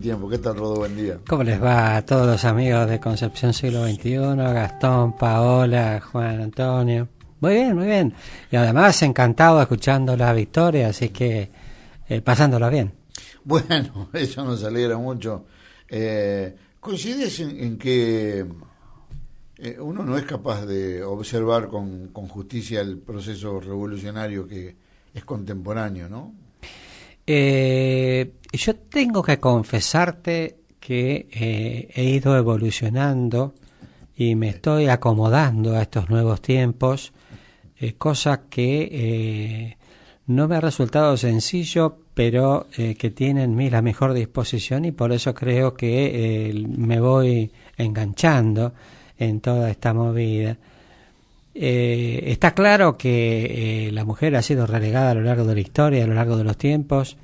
Tiempo. ¿Qué tal, Rodo? Buen día. ¿Cómo les va a todos los amigos de Concepción Siglo XXI? Gastón, Paola, Juan Antonio. Muy bien, muy bien. Y además encantado escuchando la victoria, así que eh, pasándola bien. Bueno, eso nos alegra mucho. Eh, ¿Coincides en, que eh, uno no es capaz de observar con, con justicia el proceso revolucionario que es contemporáneo, ¿no? Eh, yo tengo que confesarte que eh, he ido evolucionando y me estoy acomodando a estos nuevos tiempos, eh, cosa que eh, no me ha resultado sencillo, pero que tiene en mí la mejor disposición y por eso creo que me voy enganchando en toda esta movida. está claro que la mujer ha sido relegada a lo largo de la historia, a lo largo de los tiempos,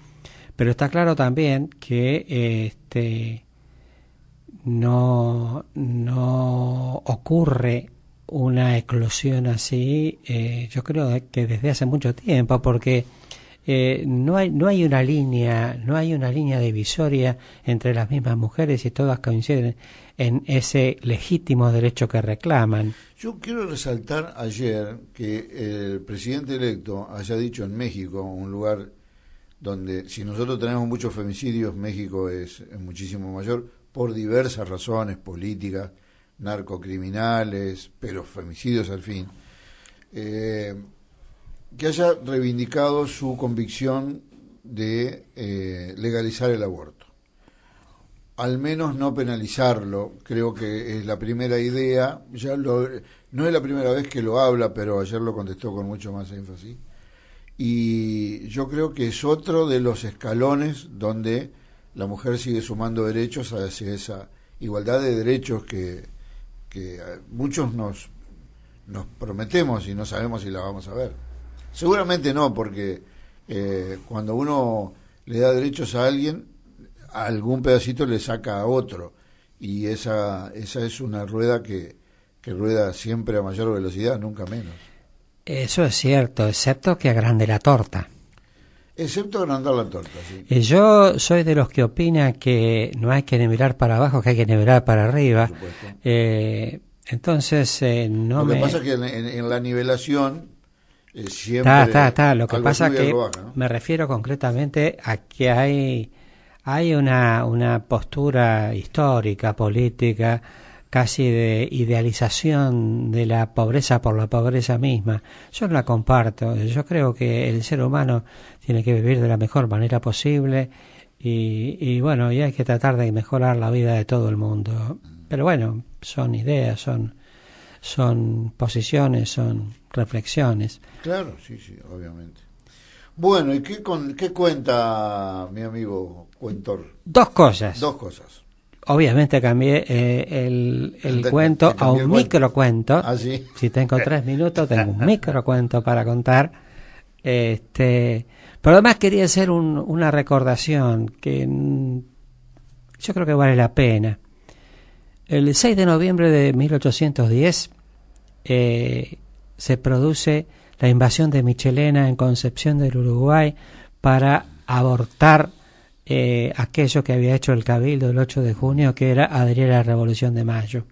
pero está claro también que este, no, ocurre una eclosión así, eh, yo creo que desde hace mucho tiempo, porque eh, no, hay, no hay una línea, no hay una línea divisoria entre las mismas mujeres y todas coinciden en ese legítimo derecho que reclaman. Yo quiero resaltar ayer que el presidente electo haya dicho en México, un lugar donde si nosotros tenemos muchos femicidios, México es, muchísimo mayor por diversas razones políticas, narcocriminales, pero femicidios al fin, eh, que haya reivindicado su convicción de eh, legalizar el aborto. Al menos no penalizarlo, creo que es la primera idea, ya no es la primera vez que lo habla, pero ayer lo contestó con mucho más énfasis y yo creo que es otro de los escalones donde la mujer sigue sumando derechos hacia esa igualdad de derechos que, que muchos nos, nos prometemos y no sabemos si la vamos a ver. Seguramente no, porque eh, cuando uno le da derechos a alguien, a algún pedacito le saca a otro. Y esa, esa es una rueda que, que rueda siempre a mayor velocidad, nunca menos. Eso es cierto, excepto que agrande la torta. Excepto agrandar la torta, sí. yo soy de los que opina que no hay que nivelar para abajo, que hay que nivelar para arriba. eh, entonces, eh, no Lo que pasa es que en, la nivelación eh, siempre... Está, está, está. Lo que pasa es que me refiero concretamente a que hay, hay una, una postura histórica, política casi de idealización de la pobreza por la pobreza misma. Yo no la comparto. Yo creo que el ser humano tiene que vivir de la mejor manera posible y, bueno, y hay que tratar de mejorar la vida de todo el mundo. Pero bueno, son ideas, son, son posiciones, son reflexiones. Claro, sí, sí, obviamente. Bueno, ¿y qué, con, qué cuenta mi amigo cuentor? Dos cosas. Dos cosas obviamente eh, cambié el, cuento a un microcuento. cuento. Ah, si tengo tres minutos, tengo un microcuento para contar. Este, pero además quería hacer una recordación que yo creo que vale la pena. El 6 de noviembre de 1810 eh, se produce la invasión de Michelena en Concepción del Uruguay para abortar eh, aquello que había hecho el Cabildo el 8 de junio, que era adherir a la Revolución de Mayo.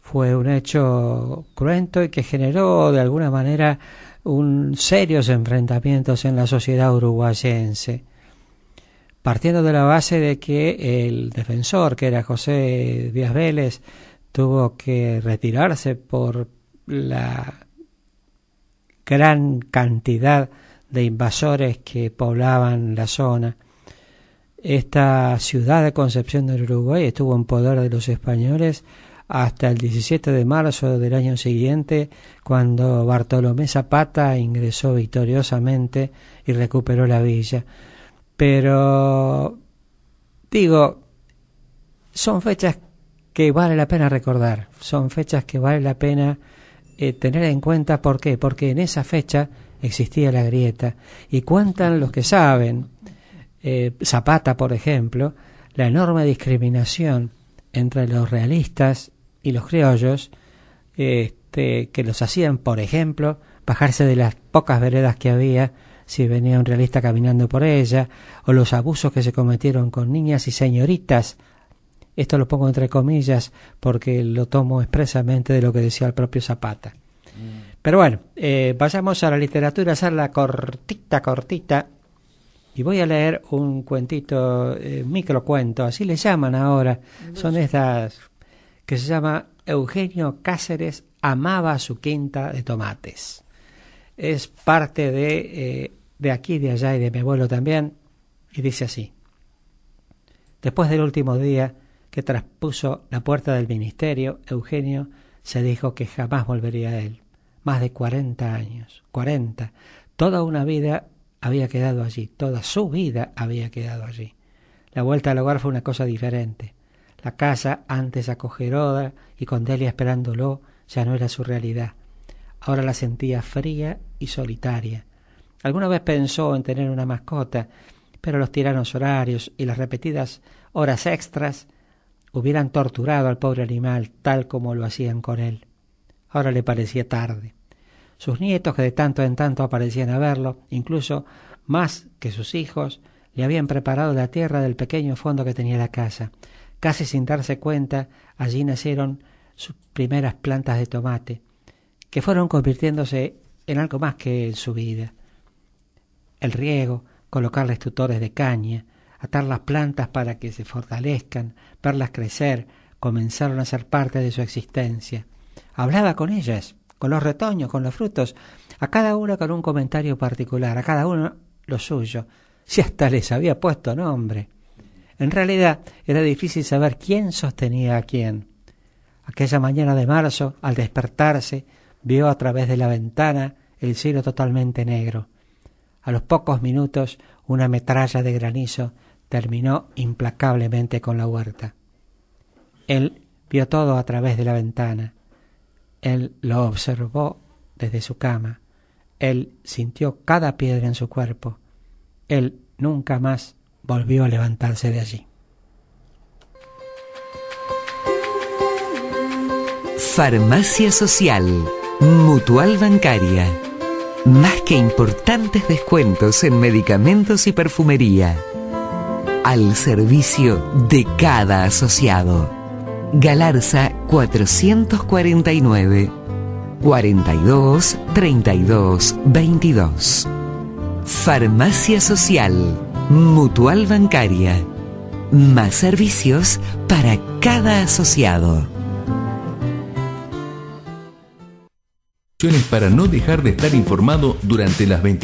Fue un hecho cruento y que generó de alguna manera un serios enfrentamientos en la sociedad uruguayense. Partiendo de la base de que el defensor, que era José Díaz Vélez, tuvo que retirarse por la gran cantidad de invasores que poblaban la zona, esta ciudad de Concepción del Uruguay estuvo en poder de los españoles hasta el 17 de marzo del año siguiente, cuando Bartolomé Zapata ingresó victoriosamente y recuperó la villa. Pero, digo, son fechas que vale la pena recordar, son fechas que vale la pena eh, tener en cuenta. ¿Por qué? Porque en esa fecha existía la grieta. Y cuentan los que saben, eh, Zapata, por ejemplo, la enorme discriminación entre los realistas y los criollos, este, que los hacían, por ejemplo, bajarse de las pocas veredas que había si venía un realista caminando por ella, o los abusos que se cometieron con niñas y señoritas. Esto lo pongo entre comillas porque lo tomo expresamente de lo que decía el propio Zapata. Mm. Pero bueno, eh, vayamos a la literatura, a hacerla la cortita, cortita, y voy a leer un cuentito, eh, microcuento, así le llaman ahora. Son estas que se llama Eugenio Cáceres amaba su quinta de tomates. Es parte de, eh, de aquí, de allá y de mi abuelo también. Y dice así. Después del último día que traspuso la puerta del ministerio, Eugenio se dijo que jamás volvería a él. Más de cuarenta años, cuarenta, toda una vida había quedado allí, toda su vida había quedado allí. La vuelta al hogar fue una cosa diferente. La casa, antes acogedora y con Delia esperándolo, ya no era su realidad. Ahora la sentía fría y solitaria. Alguna vez pensó en tener una mascota, pero los tiranos horarios y las repetidas horas extras hubieran torturado al pobre animal tal como lo hacían con él. Ahora le parecía tarde sus nietos que de tanto en tanto aparecían a verlo, incluso más que sus hijos, le habían preparado la tierra del pequeño fondo que tenía la casa. Casi sin darse cuenta, allí nacieron sus primeras plantas de tomate, que fueron convirtiéndose en algo más que en su vida. El riego, colocarles tutores de caña, atar las plantas para que se fortalezcan, verlas crecer, comenzaron a ser parte de su existencia. Hablaba con ellas, con los retoños, con los frutos, a cada uno con un comentario particular, a cada uno lo suyo. Si hasta les había puesto nombre. En realidad era difícil saber quién sostenía a quién. Aquella mañana de marzo, al despertarse, vio a través de la ventana el cielo totalmente negro. A los pocos minutos, una metralla de granizo terminó implacablemente con la huerta. Él vio todo a través de la ventana. Él lo observó desde su cama. Él sintió cada piedra en su cuerpo. Él nunca más volvió a levantarse de allí. Farmacia Social, Mutual Bancaria. Más que importantes descuentos en medicamentos y perfumería. Al servicio de cada asociado. Galarza 449 42 32 22. Farmacia Social, Mutual Bancaria. Más servicios para cada asociado. Para no dejar de estar informado durante las 20